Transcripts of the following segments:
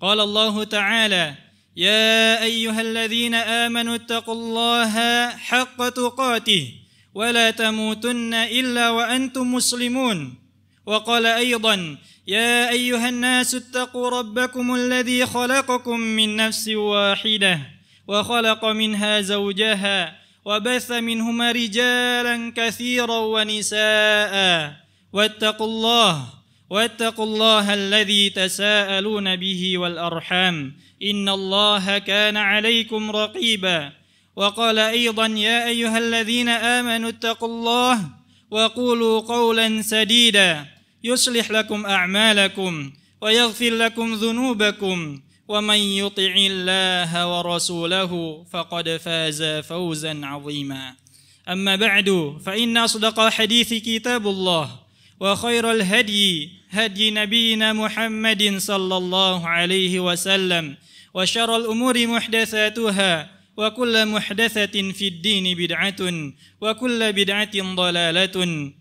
قال الله تعالى يا ايها الذين امنوا اتقوا الله حق تقاته ولا تموتن الا وانتم مسلمون وقال ايضا يا ايها الناس اتقوا ربكم الذي خلقكم من نفس واحده وخلق منها زوجها وبث منهما رجالا كثيرا ونساء واتقوا الله واتقوا الله الذي تساءلون به والأرحام إن الله كان عليكم رقيبا وقال أيضا يا أيها الذين آمنوا اتقوا الله وقولوا قولا سديدا يصلح لكم أعمالكم ويغفر لكم ذنوبكم ومن يطع الله ورسوله فقد فاز فوزا عظيما أما بعد فإن أصدق حديث كتاب الله وخير الهدي هدي نبينا محمد صلى الله عليه وسلم وشر الأمور محدثاتها وكل محدثة في الدين بدعة وكل بدعة ضلالة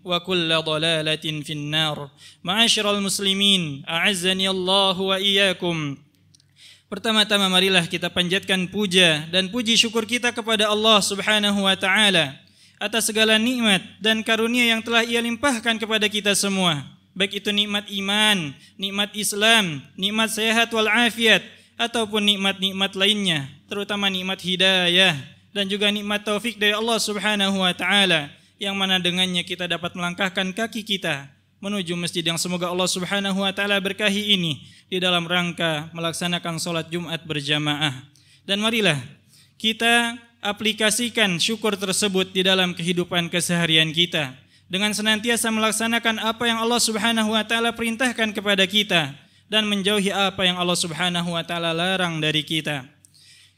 وكل ضلالة في النار معاشر المسلمين أعزني الله وإياكم Pertama-tama marilah kita panjatkan puja dan puji syukur kita kepada Allah Subhanahu wa taala atas segala nikmat dan karunia yang telah Ia limpahkan kepada kita semua. Baik itu nikmat iman, nikmat Islam, nikmat sehat wal afiat ataupun nikmat-nikmat lainnya, terutama nikmat hidayah dan juga nikmat taufik dari Allah Subhanahu wa taala yang mana dengannya kita dapat melangkahkan kaki kita menuju masjid yang semoga Allah Subhanahu wa taala berkahi ini di dalam rangka melaksanakan salat Jumat berjamaah. Dan marilah kita aplikasikan syukur tersebut di dalam kehidupan keseharian kita dengan senantiasa melaksanakan apa yang Allah Subhanahu wa taala perintahkan kepada kita dan menjauhi apa yang Allah Subhanahu wa taala larang dari kita.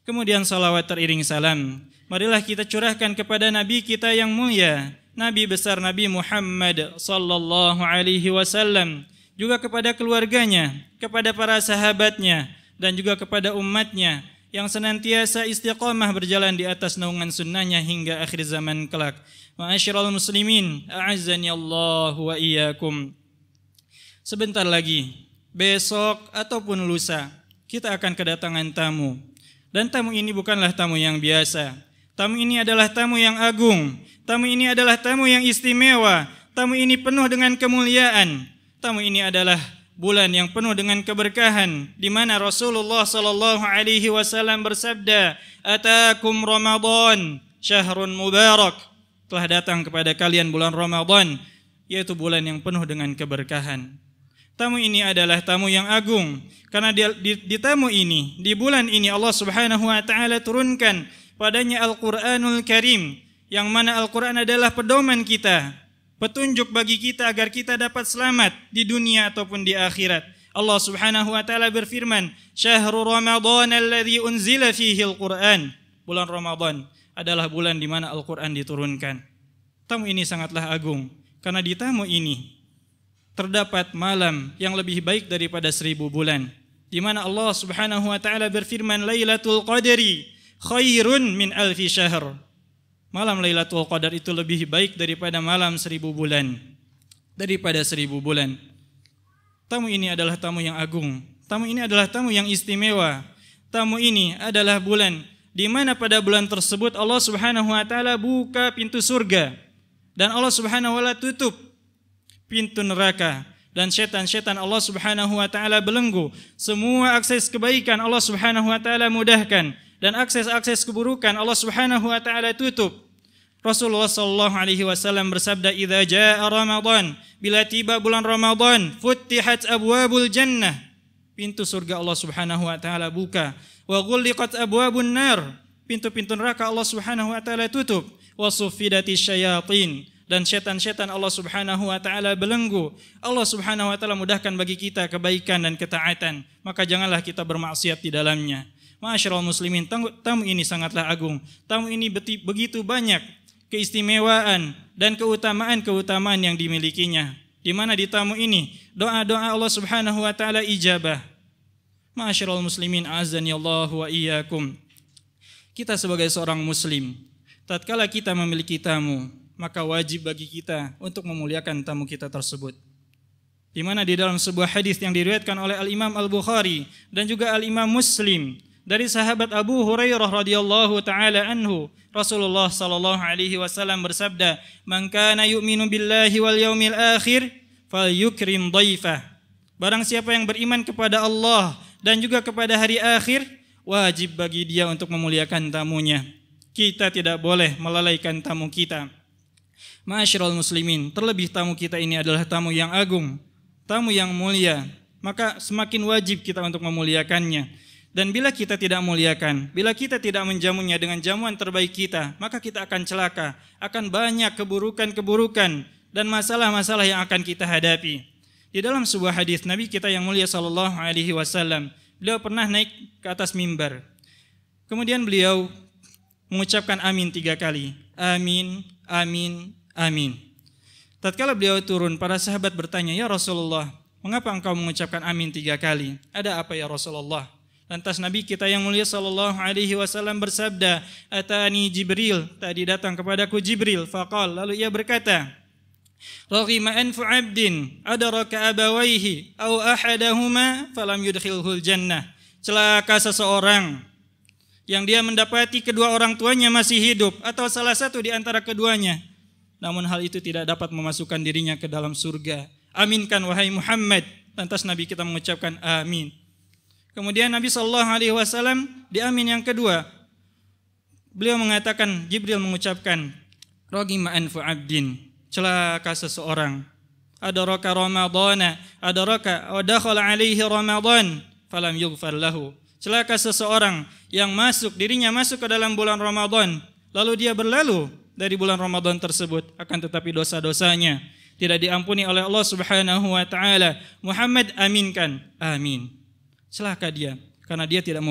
Kemudian salawat teriring salam. Marilah kita curahkan kepada nabi kita yang mulia, nabi besar Nabi Muhammad sallallahu alaihi wasallam, juga kepada keluarganya, kepada para sahabatnya dan juga kepada umatnya yang senantiasa istiqamah berjalan di atas naungan sunnahnya hingga akhir zaman kelak. Ma'asyiral muslimin, a'azzani Allah wa iyyakum. Sebentar lagi, besok ataupun lusa, kita akan kedatangan tamu. Dan tamu ini bukanlah tamu yang biasa. Tamu ini adalah tamu yang agung. Tamu ini adalah tamu yang istimewa. Tamu ini penuh dengan kemuliaan. Tamu ini adalah bulan yang penuh dengan keberkahan di mana Rasulullah sallallahu alaihi wasallam bersabda atakum ramadan syahrun mubarak telah datang kepada kalian bulan Ramadan yaitu bulan yang penuh dengan keberkahan tamu ini adalah tamu yang agung karena di, di, di tamu ini di bulan ini Allah Subhanahu wa taala turunkan padanya Al-Qur'anul Karim yang mana Al-Qur'an adalah pedoman kita petunjuk bagi kita agar kita dapat selamat di dunia ataupun di akhirat. Allah Subhanahu wa taala berfirman, "Syahrul Ramadan alladzi unzila fihi al-Qur'an." Bulan Ramadan adalah bulan di mana Al-Qur'an diturunkan. Tamu ini sangatlah agung karena di tamu ini terdapat malam yang lebih baik daripada seribu bulan di mana Allah Subhanahu wa taala berfirman Lailatul Qadri khairun min alfi syahr malam Lailatul Qadar itu lebih baik daripada malam seribu bulan. Daripada seribu bulan. Tamu ini adalah tamu yang agung. Tamu ini adalah tamu yang istimewa. Tamu ini adalah bulan di mana pada bulan tersebut Allah Subhanahu wa taala buka pintu surga dan Allah Subhanahu wa taala tutup pintu neraka dan setan-setan Allah Subhanahu wa taala belenggu. Semua akses kebaikan Allah Subhanahu wa taala mudahkan dan akses-akses keburukan Allah Subhanahu wa taala tutup. Rasulullah sallallahu alaihi wasallam bersabda, "Idza jaa Ramadan, bila tiba bulan Ramadan, futtihat abwabul jannah." Pintu surga Allah Subhanahu wa taala buka, wa ghulliqat abwabun nar. Pintu-pintu neraka Allah Subhanahu wa taala tutup, wa sufidati syayatin dan setan-setan Allah Subhanahu wa taala belenggu. Allah Subhanahu wa taala mudahkan bagi kita kebaikan dan ketaatan. Maka janganlah kita bermaksiat di dalamnya. Masyarul muslimin, tamu ini sangatlah agung. Tamu ini begitu banyak keistimewaan dan keutamaan-keutamaan yang dimilikinya. Di mana di tamu ini doa-doa Allah Subhanahu wa taala ijabah. Masyarul muslimin azani Allah wa iyyakum. Kita sebagai seorang muslim, tatkala kita memiliki tamu, maka wajib bagi kita untuk memuliakan tamu kita tersebut di mana di dalam sebuah hadis yang diriwayatkan oleh Al Imam Al Bukhari dan juga Al Imam Muslim dari sahabat Abu Hurairah radhiyallahu taala anhu Rasulullah sallallahu alaihi wasallam bersabda man kana yu'minu billahi wal yaumil akhir falyukrim dhaifah barang siapa yang beriman kepada Allah dan juga kepada hari akhir wajib bagi dia untuk memuliakan tamunya kita tidak boleh melalaikan tamu kita Ma'asyiral muslimin terlebih tamu kita ini adalah tamu yang agung tamu yang mulia maka semakin wajib kita untuk memuliakannya dan bila kita tidak muliakan, bila kita tidak menjamunya dengan jamuan terbaik kita, maka kita akan celaka, akan banyak keburukan-keburukan dan masalah-masalah yang akan kita hadapi. Di dalam sebuah hadis Nabi kita yang mulia sallallahu alaihi wasallam, beliau pernah naik ke atas mimbar. Kemudian beliau mengucapkan amin tiga kali. Amin, amin, amin. Tatkala beliau turun, para sahabat bertanya, Ya Rasulullah, mengapa engkau mengucapkan amin tiga kali? Ada apa ya Rasulullah? Lantas Nabi kita yang mulia sallallahu alaihi wasallam bersabda, "Atani Jibril." Tadi datang kepadaku Jibril, faqal. Lalu ia berkata, "Raghima anfu 'abdin adraka abawayhi aw ahadahuma falam yudkhilhul jannah." Celaka seseorang yang dia mendapati kedua orang tuanya masih hidup atau salah satu di antara keduanya. Namun hal itu tidak dapat memasukkan dirinya ke dalam surga. Aminkan wahai Muhammad. Lantas Nabi kita mengucapkan amin. Kemudian Nabi Shallallahu Alaihi Wasallam di amin yang kedua, beliau mengatakan Jibril mengucapkan, Rogima anfu abdin, celaka seseorang. Ada roka Ramadana, ada roka, wadakhala alaihi Ramadan, falam yughfar lahu. Celaka seseorang yang masuk, dirinya masuk ke dalam bulan Ramadan, lalu dia berlalu dari bulan Ramadan tersebut, akan tetapi dosa-dosanya tidak diampuni oleh Allah Subhanahu wa taala. Muhammad aminkan. Amin. Celaka dia karena dia tidak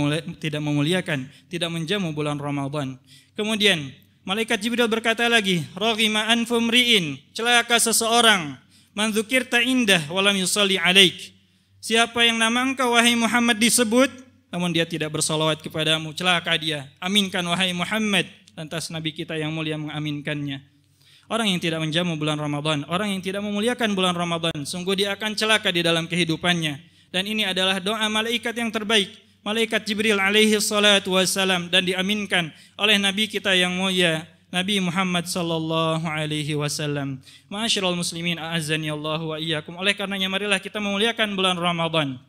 tidak memuliakan, tidak menjamu bulan Ramadan. Kemudian malaikat Jibril berkata lagi, "Raghima anfum ri'in." Celaka seseorang man dzukirta indah walam yusalli alaik. Siapa yang nama engkau wahai Muhammad disebut namun dia tidak bersolawat kepadamu, celaka dia. Aminkan wahai Muhammad. Lantas Nabi kita yang mulia mengaminkannya. Orang yang tidak menjamu bulan Ramadan, orang yang tidak memuliakan bulan Ramadan, sungguh dia akan celaka di dalam kehidupannya. Dan ini adalah doa malaikat yang terbaik. Malaikat Jibril alaihi salatu wasalam dan diaminkan oleh Nabi kita yang mulia Nabi Muhammad sallallahu alaihi wasallam. Ma'asyiral muslimin a'azzani Allah wa iyyakum. Oleh karenanya marilah kita memuliakan bulan Ramadan.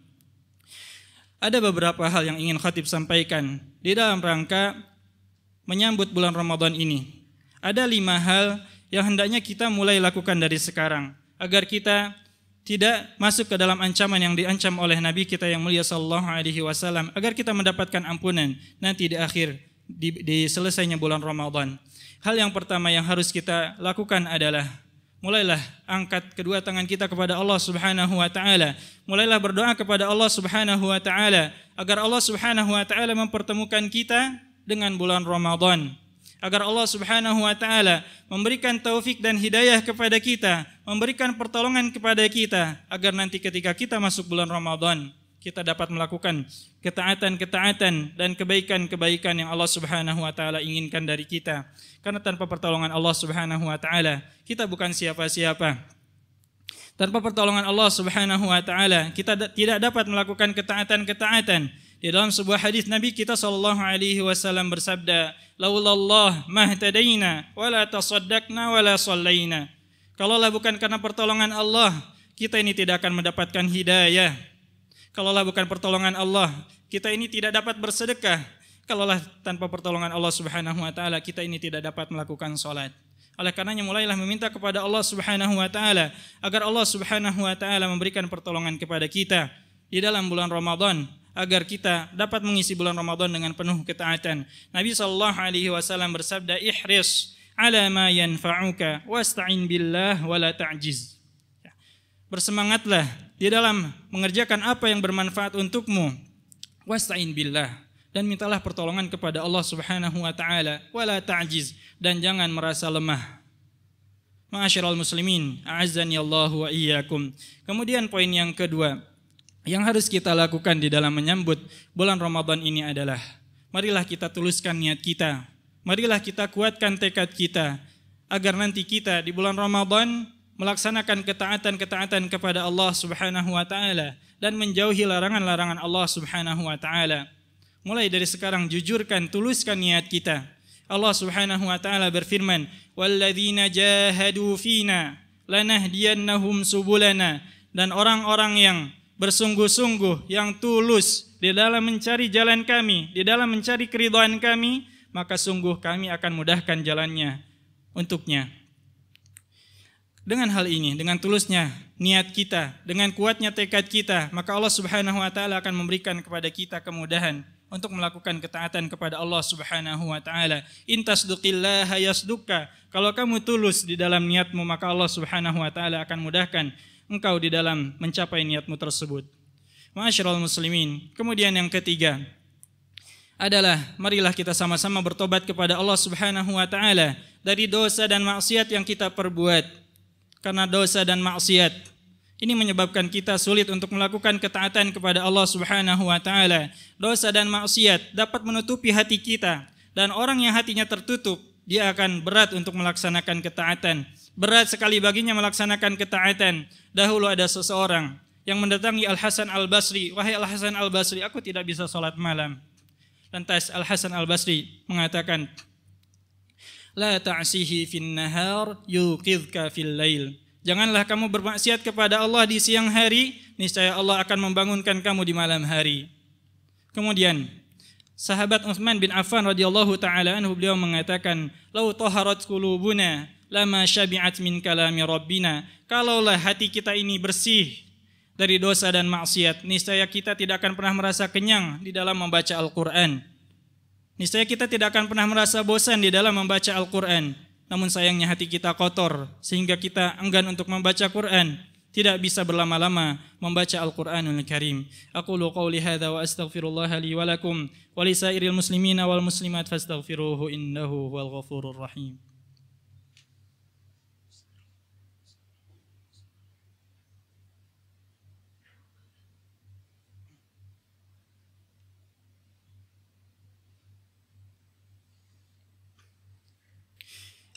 Ada beberapa hal yang ingin khatib sampaikan di dalam rangka menyambut bulan Ramadan ini. Ada lima hal yang hendaknya kita mulai lakukan dari sekarang agar kita tidak masuk ke dalam ancaman yang diancam oleh Nabi kita yang mulia sallallahu alaihi wasallam agar kita mendapatkan ampunan nanti di akhir di, di selesainya bulan Ramadan. Hal yang pertama yang harus kita lakukan adalah mulailah angkat kedua tangan kita kepada Allah Subhanahu wa taala. Mulailah berdoa kepada Allah Subhanahu wa taala agar Allah Subhanahu wa taala mempertemukan kita dengan bulan Ramadan. Agar Allah Subhanahu wa taala memberikan taufik dan hidayah kepada kita memberikan pertolongan kepada kita agar nanti ketika kita masuk bulan Ramadan kita dapat melakukan ketaatan-ketaatan dan kebaikan-kebaikan yang Allah Subhanahu wa taala inginkan dari kita. Karena tanpa pertolongan Allah Subhanahu wa taala, kita bukan siapa-siapa. Tanpa pertolongan Allah Subhanahu wa taala, kita tidak dapat melakukan ketaatan-ketaatan. Di dalam sebuah hadis Nabi kita sallallahu alaihi wasallam bersabda, "Laulallah mahtadaina wala tasaddaqna wala sallaina." Kalaulah bukan karena pertolongan Allah, kita ini tidak akan mendapatkan hidayah. Kalaulah bukan pertolongan Allah, kita ini tidak dapat bersedekah. Kalaulah tanpa pertolongan Allah Subhanahu wa taala, kita ini tidak dapat melakukan salat. Oleh karenanya mulailah meminta kepada Allah Subhanahu wa taala agar Allah Subhanahu wa taala memberikan pertolongan kepada kita di dalam bulan Ramadan agar kita dapat mengisi bulan Ramadan dengan penuh ketaatan. Nabi sallallahu alaihi wasallam bersabda, "Ihris ala ma yanfa'uka wasta'in billah wala ta'jiz. Ya. Bersemangatlah di dalam mengerjakan apa yang bermanfaat untukmu. Wasta'in billah dan mintalah pertolongan kepada Allah Subhanahu wa taala wala ta'jiz dan jangan merasa lemah. Ma'asyiral muslimin, a'azzani Allah wa iyyakum. Kemudian poin yang kedua yang harus kita lakukan di dalam menyambut bulan Ramadan ini adalah marilah kita tuliskan niat kita Marilah kita kuatkan tekad kita agar nanti kita di bulan Ramadan melaksanakan ketaatan-ketaatan kepada Allah Subhanahu wa taala dan menjauhi larangan-larangan Allah Subhanahu wa taala. Mulai dari sekarang jujurkan, tuluskan niat kita. Allah Subhanahu wa taala berfirman, "Walladzina jahadu fina lanahdiyannahum subulana." Dan orang-orang yang bersungguh-sungguh, yang tulus di dalam mencari jalan kami, di dalam mencari keridhaan kami, maka sungguh kami akan mudahkan jalannya untuknya. Dengan hal ini, dengan tulusnya niat kita, dengan kuatnya tekad kita, maka Allah Subhanahu wa taala akan memberikan kepada kita kemudahan untuk melakukan ketaatan kepada Allah Subhanahu wa taala. tasduqillaha yasduka. Kalau kamu tulus di dalam niatmu, maka Allah Subhanahu wa taala akan mudahkan engkau di dalam mencapai niatmu tersebut. Ma'asyiral muslimin. Kemudian yang ketiga, adalah marilah kita sama-sama bertobat kepada Allah Subhanahu wa taala dari dosa dan maksiat yang kita perbuat. Karena dosa dan maksiat ini menyebabkan kita sulit untuk melakukan ketaatan kepada Allah Subhanahu wa taala. Dosa dan maksiat dapat menutupi hati kita dan orang yang hatinya tertutup dia akan berat untuk melaksanakan ketaatan. Berat sekali baginya melaksanakan ketaatan. Dahulu ada seseorang yang mendatangi Al Hasan Al Basri, "Wahai Al Hasan Al Basri, aku tidak bisa sholat malam." Lantas Al-Hasan Al-Basri mengatakan, La ta'sihi fin nahar yuqidhka fil lail. Janganlah kamu bermaksiat kepada Allah di siang hari, niscaya Allah akan membangunkan kamu di malam hari. Kemudian, sahabat Utsman bin Affan radhiyallahu taala anhu beliau mengatakan, "Lau taharat qulubuna lama syabi'at min kalami rabbina." Kalaulah hati kita ini bersih dari dosa dan maksiat. Niscaya kita tidak akan pernah merasa kenyang di dalam membaca Al-Quran. Niscaya kita tidak akan pernah merasa bosan di dalam membaca Al-Quran. Namun sayangnya hati kita kotor, sehingga kita enggan untuk membaca Quran. Tidak bisa berlama-lama membaca Al-Quranul Karim. Aku luqaw lihada wa astaghfirullah li walisa'iril muslimina wal muslimat fastaghfiruhu innahu wal ghafurur rahim.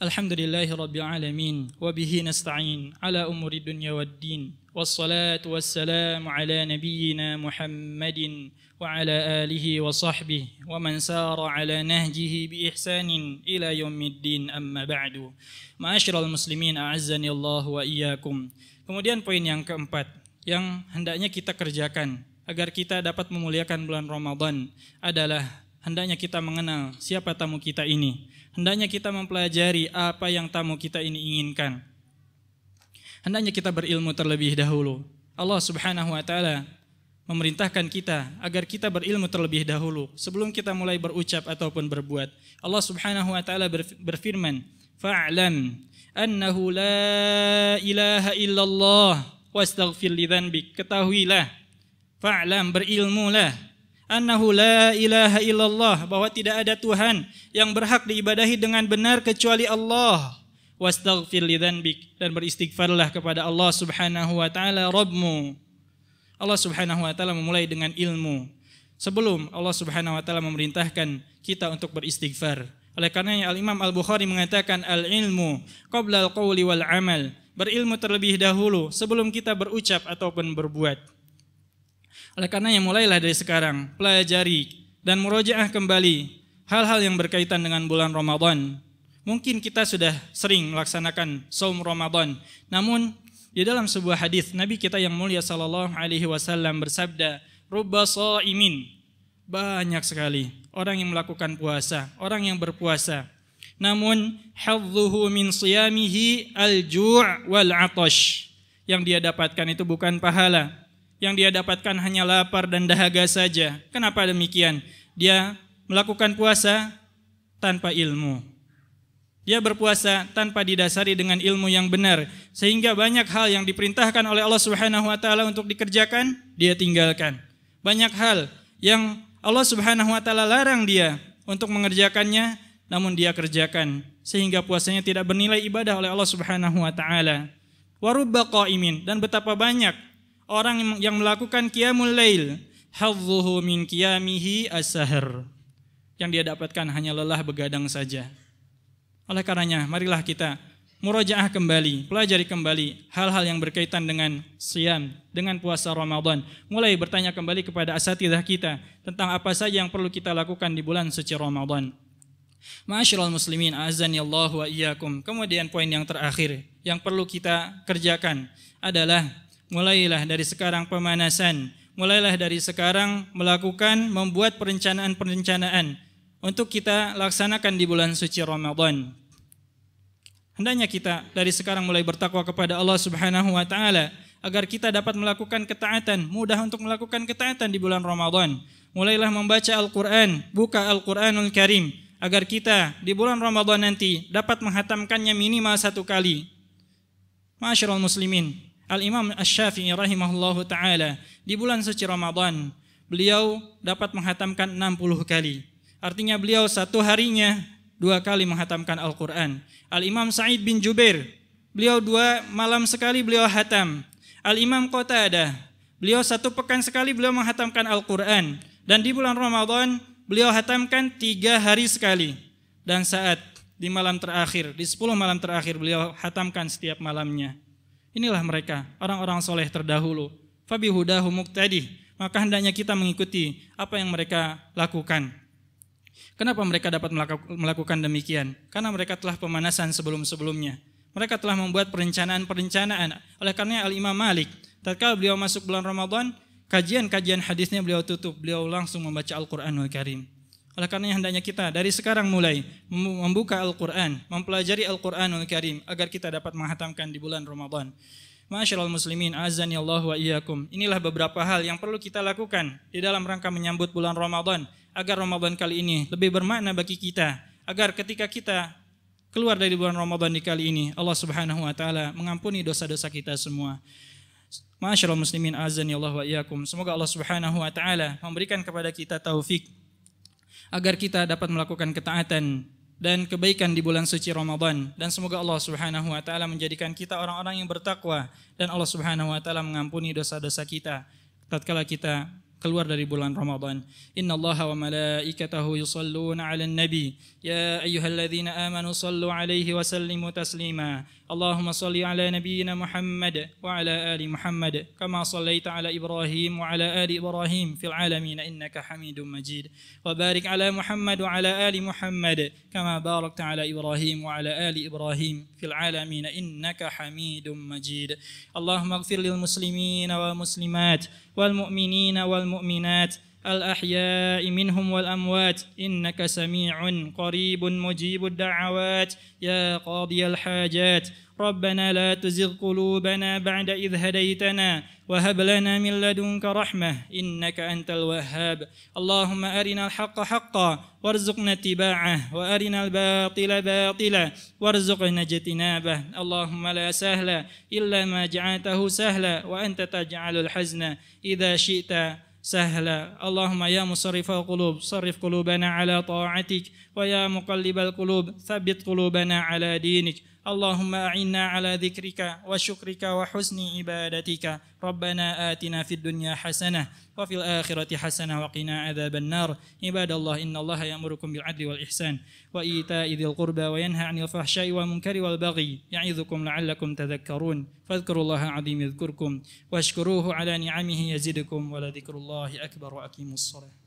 Alhamdulillahi Rabbil Alamin Wabihi nasta'in Ala umuri dunya wad-din Wassalatu wassalamu ala nabiyyina Muhammadin Wa ala alihi wa sahbihi Wa man ala nahjihi bi ihsanin Ila yawmiddin amma ba'du al muslimin A'azzani Allah wa iyakum Kemudian poin yang keempat Yang hendaknya kita kerjakan Agar kita dapat memuliakan bulan Ramadan Adalah hendaknya kita mengenal Siapa tamu kita ini Hendaknya kita mempelajari apa yang tamu kita ini inginkan. Hendaknya kita berilmu terlebih dahulu. Allah Subhanahu wa taala memerintahkan kita agar kita berilmu terlebih dahulu sebelum kita mulai berucap ataupun berbuat. Allah Subhanahu wa taala berfirman, "Fa'lam annahu la ilaha illallah wastaghfir li Ketahuilah, fa'lam berilmulah annahu la ilaha illallah bahwa tidak ada Tuhan yang berhak diibadahi dengan benar kecuali Allah wastaghfir lidzanbik dan beristighfarlah kepada Allah Subhanahu wa taala Rabbmu Allah Subhanahu wa taala memulai dengan ilmu sebelum Allah Subhanahu wa taala memerintahkan kita untuk beristighfar oleh karenanya Al Imam Al Bukhari mengatakan al ilmu qabla al qawli wal amal berilmu terlebih dahulu sebelum kita berucap ataupun berbuat oleh karenanya mulailah dari sekarang, pelajari dan merojaah kembali hal-hal yang berkaitan dengan bulan Ramadan. Mungkin kita sudah sering melaksanakan saum Ramadan. Namun di dalam sebuah hadis Nabi kita yang mulia sallallahu alaihi wasallam bersabda, "Rubba shaimin." Banyak sekali orang yang melakukan puasa, orang yang berpuasa. Namun hadzuhu min siyamihi al-ju' wal 'atash. Yang dia dapatkan itu bukan pahala, yang dia dapatkan hanya lapar dan dahaga saja. Kenapa demikian? Dia melakukan puasa tanpa ilmu. Dia berpuasa tanpa didasari dengan ilmu yang benar sehingga banyak hal yang diperintahkan oleh Allah Subhanahu wa taala untuk dikerjakan dia tinggalkan. Banyak hal yang Allah Subhanahu wa taala larang dia untuk mengerjakannya namun dia kerjakan sehingga puasanya tidak bernilai ibadah oleh Allah Subhanahu wa taala. Warubba qaimin dan betapa banyak orang yang melakukan qiyamul lail hadzuhu min qiyamihi asahar Yang dia dapatkan hanya lelah begadang saja. Oleh karenanya, marilah kita murajaah kembali, pelajari kembali hal-hal yang berkaitan dengan siam, dengan puasa Ramadan. Mulai bertanya kembali kepada asatidah kita tentang apa saja yang perlu kita lakukan di bulan suci Ramadan. Ma'asyiral muslimin, azani Allah wa iyyakum. Kemudian poin yang terakhir yang perlu kita kerjakan adalah mulailah dari sekarang pemanasan, mulailah dari sekarang melakukan membuat perencanaan-perencanaan untuk kita laksanakan di bulan suci Ramadan. Hendaknya kita dari sekarang mulai bertakwa kepada Allah Subhanahu wa taala agar kita dapat melakukan ketaatan, mudah untuk melakukan ketaatan di bulan Ramadan. Mulailah membaca Al-Qur'an, buka Al-Qur'anul Karim agar kita di bulan Ramadan nanti dapat menghatamkannya minimal satu kali. Masyarul muslimin, Al-Imam ash shafii rahimahullahu ta'ala di bulan suci Ramadan beliau dapat menghatamkan 60 kali. Artinya beliau satu harinya dua kali menghatamkan Al-Quran. Al-Imam Sa'id bin Jubair, beliau dua malam sekali beliau hatam. Al-Imam ada. beliau satu pekan sekali beliau menghatamkan Al-Quran. Dan di bulan Ramadan beliau hatamkan tiga hari sekali. Dan saat di malam terakhir, di sepuluh malam terakhir beliau hatamkan setiap malamnya. Inilah mereka, orang-orang soleh terdahulu. Fabi hudahu muktadi. Maka hendaknya kita mengikuti apa yang mereka lakukan. Kenapa mereka dapat melakukan demikian? Karena mereka telah pemanasan sebelum-sebelumnya. Mereka telah membuat perencanaan-perencanaan. Oleh karena Al-Imam Malik, tatkala beliau masuk bulan Ramadan, kajian-kajian hadisnya beliau tutup. Beliau langsung membaca Al-Quranul Karim. Oleh karenanya hendaknya kita dari sekarang mulai membuka Al-Quran, mempelajari Al-Quranul quran Karim agar kita dapat menghatamkan di bulan Ramadan. Masyarul muslimin, azani Allah wa iyyakum. Inilah beberapa hal yang perlu kita lakukan di dalam rangka menyambut bulan Ramadan agar Ramadan kali ini lebih bermakna bagi kita, agar ketika kita keluar dari bulan Ramadan di kali ini, Allah Subhanahu wa taala mengampuni dosa-dosa kita semua. Masyarul muslimin, azani Allah wa iyyakum. Semoga Allah Subhanahu wa taala memberikan kepada kita taufik agar kita dapat melakukan ketaatan dan kebaikan di bulan suci Ramadan dan semoga Allah Subhanahu wa taala menjadikan kita orang-orang yang bertakwa dan Allah Subhanahu wa taala mengampuni dosa-dosa kita tatkala kita keluar dari bulan Ramadan. Inna Allah wa malaikatahu yusallun ala nabi. Ya ayyuhalladzina amanu sallu alaihi wa sallimu taslima. Allahumma salli ala nabiyina Muhammad wa ala ali Muhammad. Kama sallaita ala Ibrahim wa ala ali Ibrahim fil alamin innaka hamidun majid. Wa barik ala Muhammad wa ala ali Muhammad. Kama barakta ala Ibrahim wa ala ali Ibrahim fil alamin innaka hamidun majid. Allahumma muslimin wa muslimat. والمؤمنين والمؤمنات الأحياء منهم والأموات إنك سميع قريب مجيب الدعوات يا قاضي الحاجات ربنا لا تزغ قلوبنا بعد إذ هديتنا وهب لنا من لدنك رحمة إنك أنت الوهاب اللهم أرنا الحق حقا وارزقنا اتباعه وأرنا الباطل باطلا وارزقنا اجتنابه اللهم لا سهل إلا ما جعلته سهلا وأنت تجعل الحزن إذا شئت سهلا اللهم يا مصرف القلوب صرف قلوبنا على طاعتك ويا مقلب القلوب ثبت قلوبنا على دينك اللهم أعنا على ذكرك وشكرك وحسن عبادتك ربنا آتنا في الدنيا حسنة وفي الآخرة حسنة وقنا عذاب النار عباد الله إن الله يأمركم بالعدل والإحسان وإيتاء ذي القربى وينهى عن الفحشاء والمنكر والبغي يعظكم لعلكم تذكرون فاذكروا الله العظيم يذكركم واشكروه على نعمه يزدكم ولذكر الله أكبر وأقيموا الصلاة